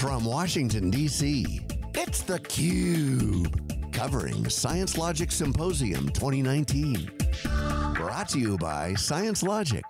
From Washington, D.C., it's theCUBE. Covering Science Logic Symposium 2019. Brought to you by Science Logic.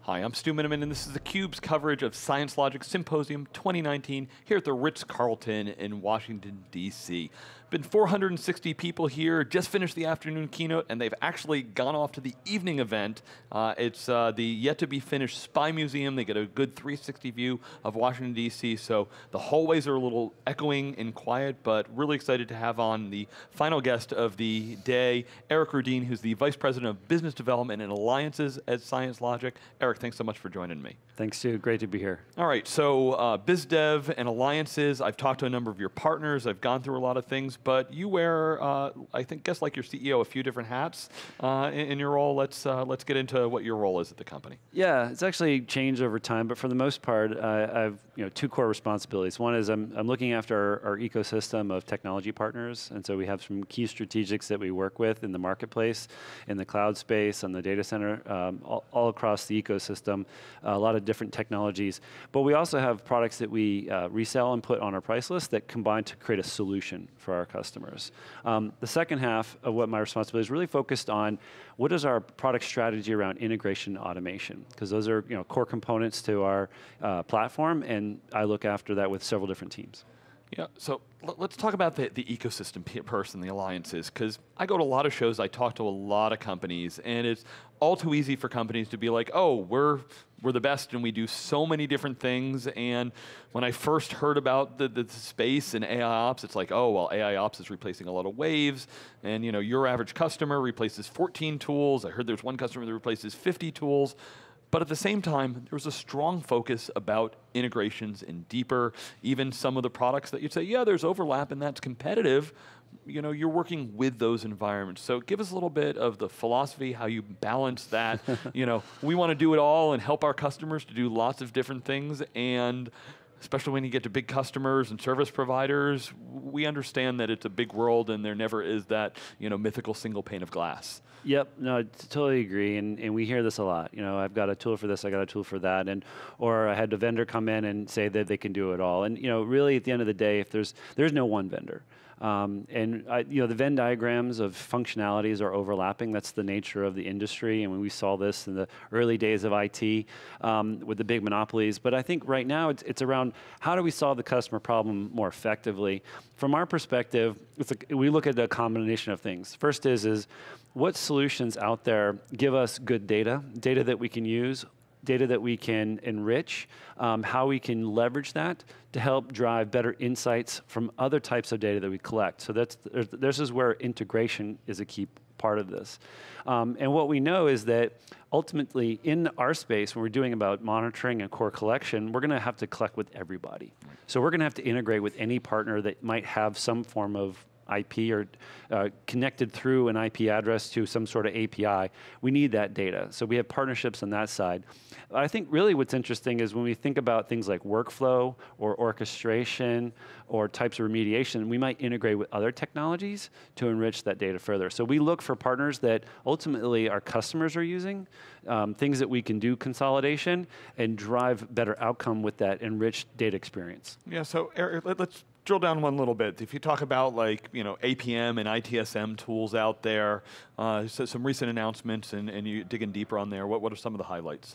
Hi, I'm Stu Miniman and this is theCUBE's coverage of Science Logic Symposium 2019 here at the Ritz-Carlton in Washington, D.C. Been 460 people here, just finished the afternoon keynote, and they've actually gone off to the evening event. Uh, it's uh, the yet to be finished Spy Museum. They get a good 360 view of Washington, D.C., so the hallways are a little echoing and quiet, but really excited to have on the final guest of the day, Eric Rudine, who's the Vice President of Business Development and Alliances at Science Logic. Eric, thanks so much for joining me. Thanks, Sue. Great to be here. All right, so uh, BizDev and Alliances, I've talked to a number of your partners, I've gone through a lot of things, but you wear, uh, I think, guess like your CEO, a few different hats uh, in, in, your role. Let's uh, let's get into what your role is at the company. Yeah, it's actually changed over time, but for the most part, I have you know two core responsibilities. One is I'm I'm looking after our, our ecosystem of technology partners, and so we have some key strategics that we work with in the marketplace, in the cloud space, on the data center, um, all, all, across the ecosystem. A lot of different technologies, but we also have products that we uh, resell and put on our price list that combine to create a solution for our our customers. Um, the second half of what my responsibility is really focused on what is our product strategy around integration and automation? Because those are you know, core components to our uh, platform, and I look after that with several different teams. Yeah, so let's talk about the, the ecosystem person, the alliances, because I go to a lot of shows, I talk to a lot of companies, and it's all too easy for companies to be like, oh, we're, we're the best and we do so many different things, and when I first heard about the, the space and AI ops, it's like, oh, well, AI ops is replacing a lot of waves, and you know, your average customer replaces 14 tools, I heard there's one customer that replaces 50 tools, but at the same time, there was a strong focus about integrations and deeper, even some of the products that you'd say, yeah, there's overlap and that's competitive. You know, you're working with those environments. So give us a little bit of the philosophy, how you balance that. you know, we want to do it all and help our customers to do lots of different things and especially when you get to big customers and service providers, we understand that it's a big world and there never is that you know mythical single pane of glass. Yep, no, I totally agree, and, and we hear this a lot. You know, I've got a tool for this, I got a tool for that, and or I had a vendor come in and say that they can do it all. And you know, really, at the end of the day, if there's there's no one vendor. Um, and I, you know, the Venn diagrams of functionalities are overlapping. That's the nature of the industry. And when we saw this in the early days of IT um, with the big monopolies, but I think right now it's, it's around how do we solve the customer problem more effectively? From our perspective, a, we look at a combination of things. First is is what solutions out there give us good data, data that we can use, data that we can enrich, um, how we can leverage that to help drive better insights from other types of data that we collect. So that's, this is where integration is a key part of this. Um, and what we know is that ultimately in our space, when we're doing about monitoring and core collection, we're going to have to collect with everybody. So we're going to have to integrate with any partner that might have some form of IP or uh, connected through an IP address to some sort of API. We need that data. So we have partnerships on that side. I think really what's interesting is when we think about things like workflow or orchestration or types of remediation, we might integrate with other technologies to enrich that data further. So we look for partners that ultimately our customers are using, um, things that we can do consolidation and drive better outcome with that enriched data experience. Yeah, so Eric, let's drill down one little bit. If you talk about like you know APM and ITSM tools out there, uh, so some recent announcements, and, and you digging deeper on there. What what are some of the highlights?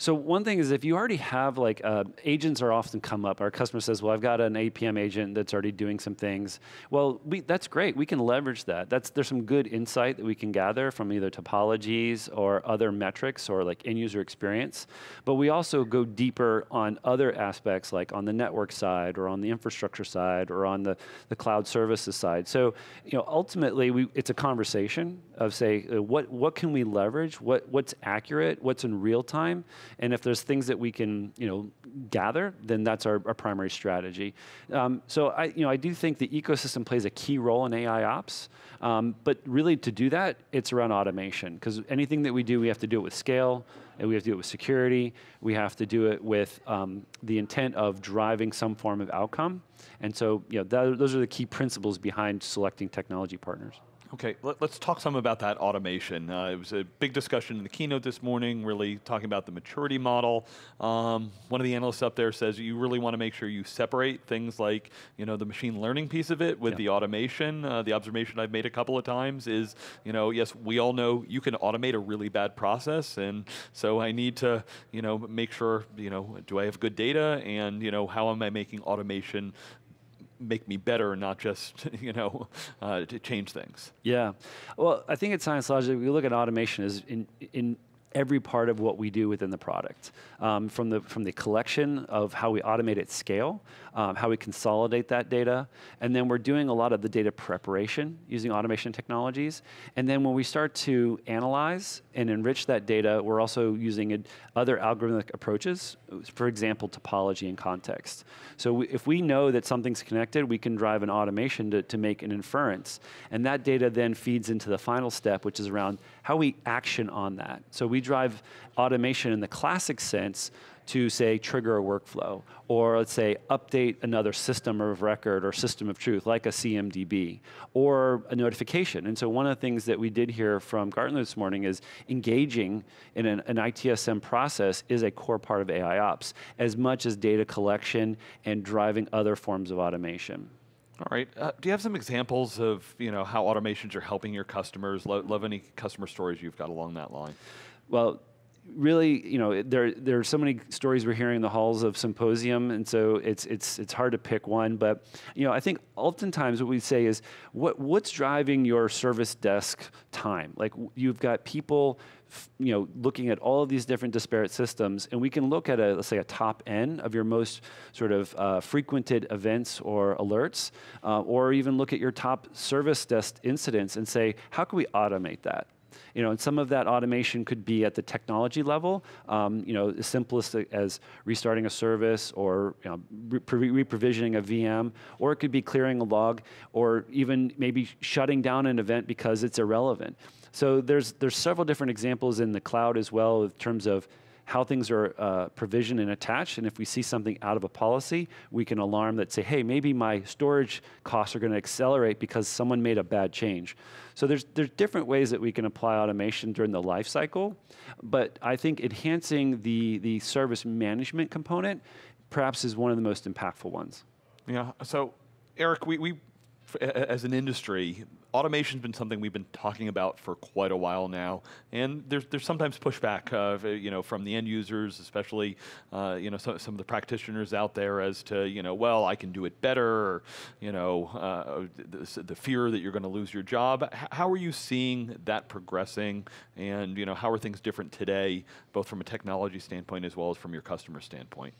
So one thing is if you already have like uh, agents are often come up. Our customer says, "Well, I've got an APM agent that's already doing some things." Well, we, that's great. We can leverage that. That's there's some good insight that we can gather from either topologies or other metrics or like end user experience. But we also go deeper on other aspects, like on the network side or on the infrastructure side or on the, the cloud services side. So you know ultimately we, it's a conversation of say uh, what what can we leverage, what what's accurate, what's in real time. And if there's things that we can, you know, gather, then that's our, our primary strategy. Um, so I, you know, I do think the ecosystem plays a key role in AI ops, um, but really to do that, it's around automation because anything that we do, we have to do it with scale, and we have to do it with security. We have to do it with um, the intent of driving some form of outcome. And so, you know, that, those are the key principles behind selecting technology partners. Okay, let, us talk some about that automation. Uh, it was a big discussion in the keynote this morning, really talking about the maturity model. Um, one of the analysts up there says you really want to make sure you separate things like you know the machine learning piece of it with yeah. the automation. Uh, the observation I've made a couple of times is, you know, yes, we all know you can automate a really bad process, and so I need to you know make sure you know do I have good data, and you know how am I making automation make me better, not just you know uh, to change things. Yeah, well, I think at Science Logic we look at automation as in in every part of what we do within the product, um, from, the, from the collection of how we automate at scale, um, how we consolidate that data, and then we're doing a lot of the data preparation using automation technologies, and then when we start to analyze and enrich that data, we're also using other algorithmic approaches, for example, topology and context. So we, if we know that something's connected, we can drive an automation to, to make an inference, and that data then feeds into the final step, which is around how we action on that. So we we drive automation in the classic sense to say trigger a workflow or let's say update another system of record or system of truth like a CMDB or a notification. And so one of the things that we did hear from Gartner this morning is engaging in an, an ITSM process is a core part of AI ops as much as data collection and driving other forms of automation. All right. Uh, do you have some examples of you know how automations are helping your customers? love any customer stories you've got along that line well, really, you know, there there are so many stories we're hearing in the halls of symposium, and so it's it's it's hard to pick one. But you know, I think oftentimes what we say is what what's driving your service desk time? Like you've got people. You know, looking at all of these different disparate systems, and we can look at a let's say a top end of your most sort of uh, frequented events or alerts, uh, or even look at your top service desk incidents and say, how can we automate that? You know, and some of that automation could be at the technology level, um, you know, as simplest as restarting a service or you know, reprovisioning a VM, or it could be clearing a log, or even maybe shutting down an event because it's irrelevant. So there's, there's several different examples in the cloud as well in terms of how things are uh, provisioned and attached. And if we see something out of a policy, we can alarm that say, hey, maybe my storage costs are going to accelerate because someone made a bad change. So there's, there's different ways that we can apply automation during the life cycle. But I think enhancing the, the service management component perhaps is one of the most impactful ones. Yeah, so Eric, we, we as an industry, automation's been something we've been talking about for quite a while now, and there's there's sometimes pushback, uh, you know, from the end users, especially, uh, you know, some some of the practitioners out there as to, you know, well, I can do it better, or, you know, uh, the, the, fear that you're going to lose your job. H how are you seeing that progressing, and you know, how are things different today, both from a technology standpoint as well as from your customer standpoint?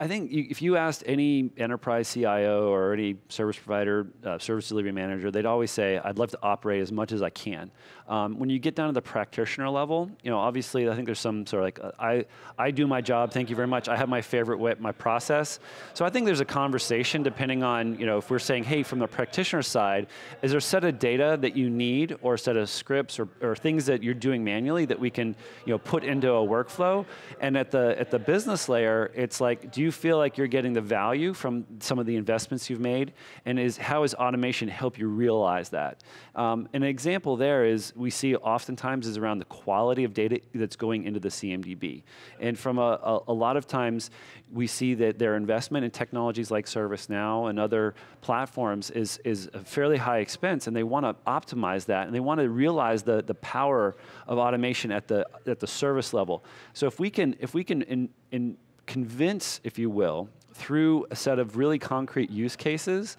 I think if you asked any enterprise CIO or any service provider, uh, service delivery manager, they'd always say, I'd love to operate as much as I can. Um, when you get down to the practitioner level, you know, obviously I think there's some sort of like, uh, I, I do my job, thank you very much, I have my favorite way, my process. So I think there's a conversation depending on, you know, if we're saying, hey, from the practitioner side, is there a set of data that you need or a set of scripts or, or things that you're doing manually that we can, you know, put into a workflow? And at the, at the business layer, it's like, do you feel like you're getting the value from some of the investments you've made? And is, how is automation help you realize that? Um, an example there is we see oftentimes is around the quality of data that's going into the CMDB. And from a, a, a lot of times, we see that their investment in technologies like ServiceNow and other platforms is, is a fairly high expense and they want to optimize that and they want to realize the, the power of automation at the, at the service level. So if we can, if we can in, in convince, if you will, through a set of really concrete use cases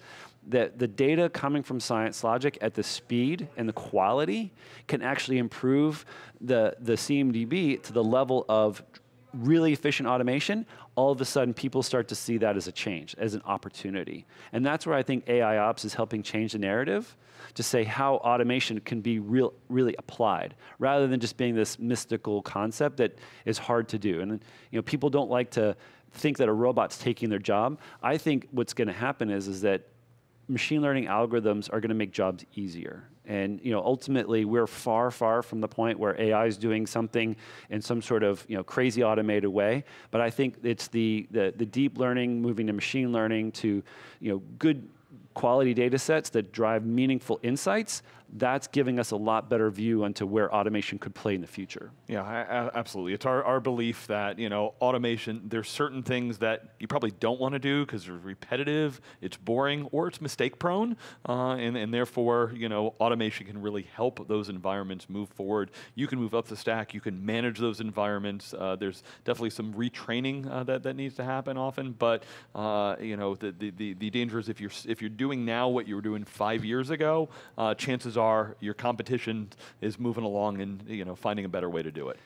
that the data coming from Science Logic at the speed and the quality can actually improve the, the CMDB to the level of really efficient automation, all of a sudden people start to see that as a change, as an opportunity. And that's where I think AI ops is helping change the narrative to say how automation can be real, really applied, rather than just being this mystical concept that is hard to do. And you know, people don't like to think that a robot's taking their job. I think what's going to happen is, is that machine learning algorithms are going to make jobs easier. And you know, ultimately, we're far, far from the point where AI is doing something in some sort of you know, crazy automated way. But I think it's the, the, the deep learning moving to machine learning to you know, good quality data sets that drive meaningful insights that's giving us a lot better view onto where automation could play in the future. Yeah, absolutely. It's our, our belief that, you know, automation, there's certain things that you probably don't want to do because they're repetitive, it's boring, or it's mistake prone. Uh, and, and therefore, you know, automation can really help those environments move forward. You can move up the stack, you can manage those environments. Uh, there's definitely some retraining uh, that, that needs to happen often, but, uh, you know, the, the, the danger is if you're, if you're doing now what you were doing five years ago, uh, chances are are, your competition is moving along and you know finding a better way to do it.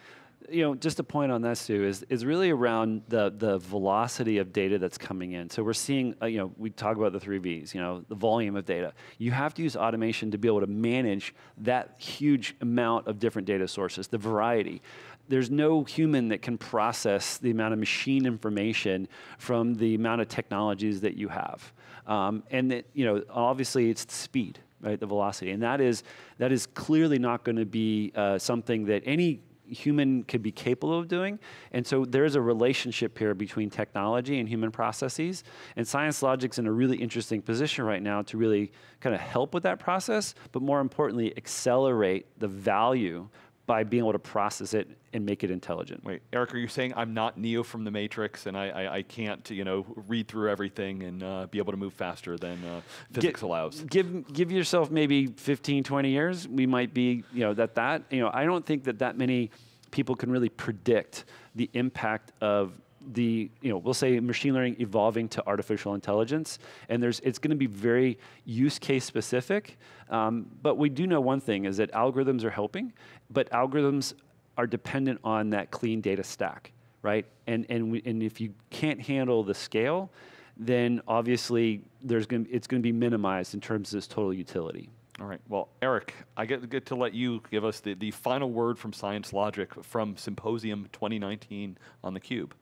You know, just a point on that, Sue, is, is really around the, the velocity of data that's coming in. So we're seeing, uh, you know, we talk about the three Vs, you know, the volume of data. You have to use automation to be able to manage that huge amount of different data sources, the variety there's no human that can process the amount of machine information from the amount of technologies that you have. Um, and that, you know, obviously it's speed right? The velocity, and that is that is clearly not going to be uh, something that any human could be capable of doing. And so there is a relationship here between technology and human processes. And science logic's in a really interesting position right now to really kind of help with that process, but more importantly, accelerate the value by being able to process it and make it intelligent. Wait, Eric, are you saying I'm not Neo from the Matrix and I, I, I can't you know read through everything and uh, be able to move faster than uh, physics give, allows? Give give yourself maybe 15, 20 years. We might be you know that that you know I don't think that that many people can really predict the impact of the you know we'll say machine learning evolving to artificial intelligence and there's it's going to be very use case specific um, but we do know one thing is that algorithms are helping but algorithms are dependent on that clean data stack right and and we, and if you can't handle the scale then obviously there's going it's going to be minimized in terms of its total utility all right. Well, Eric, I get, get to let you give us the, the final word from Science Logic from Symposium 2019 on theCUBE.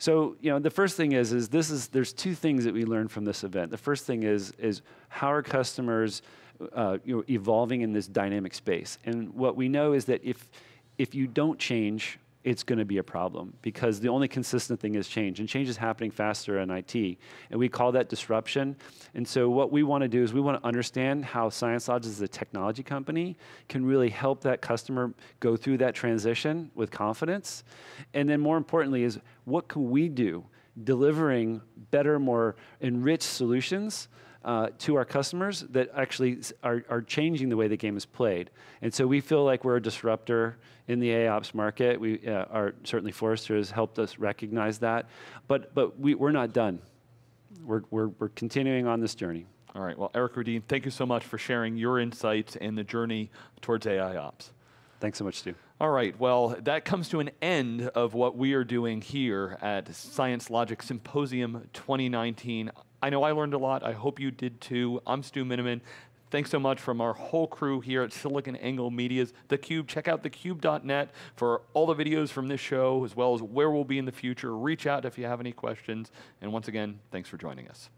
So, you know, the first thing is, is this is, there's two things that we learned from this event. The first thing is, is how are customers, uh, you know, evolving in this dynamic space? And what we know is that if, if you don't change it's going to be a problem because the only consistent thing is change, and change is happening faster in IT. And we call that disruption. And so, what we want to do is we want to understand how Science Lodge, as a technology company, can really help that customer go through that transition with confidence. And then, more importantly, is what can we do delivering better, more enriched solutions uh, to our customers that actually are, are changing the way the game is played. And so we feel like we're a disruptor in the AOPS market. We uh, are certainly Forrester has helped us recognize that, but but we, we're not done. We're, we're, we're continuing on this journey. All right. Well, Eric Rudine, thank you so much for sharing your insights and the journey towards AI ops. Thanks so much, Stu. All right, well, that comes to an end of what we are doing here at Science Logic Symposium 2019. I know I learned a lot. I hope you did too. I'm Stu Miniman. Thanks so much from our whole crew here at SiliconANGLE Media's theCUBE. Check out thecube.net for all the videos from this show, as well as where we'll be in the future. Reach out if you have any questions. And once again, thanks for joining us.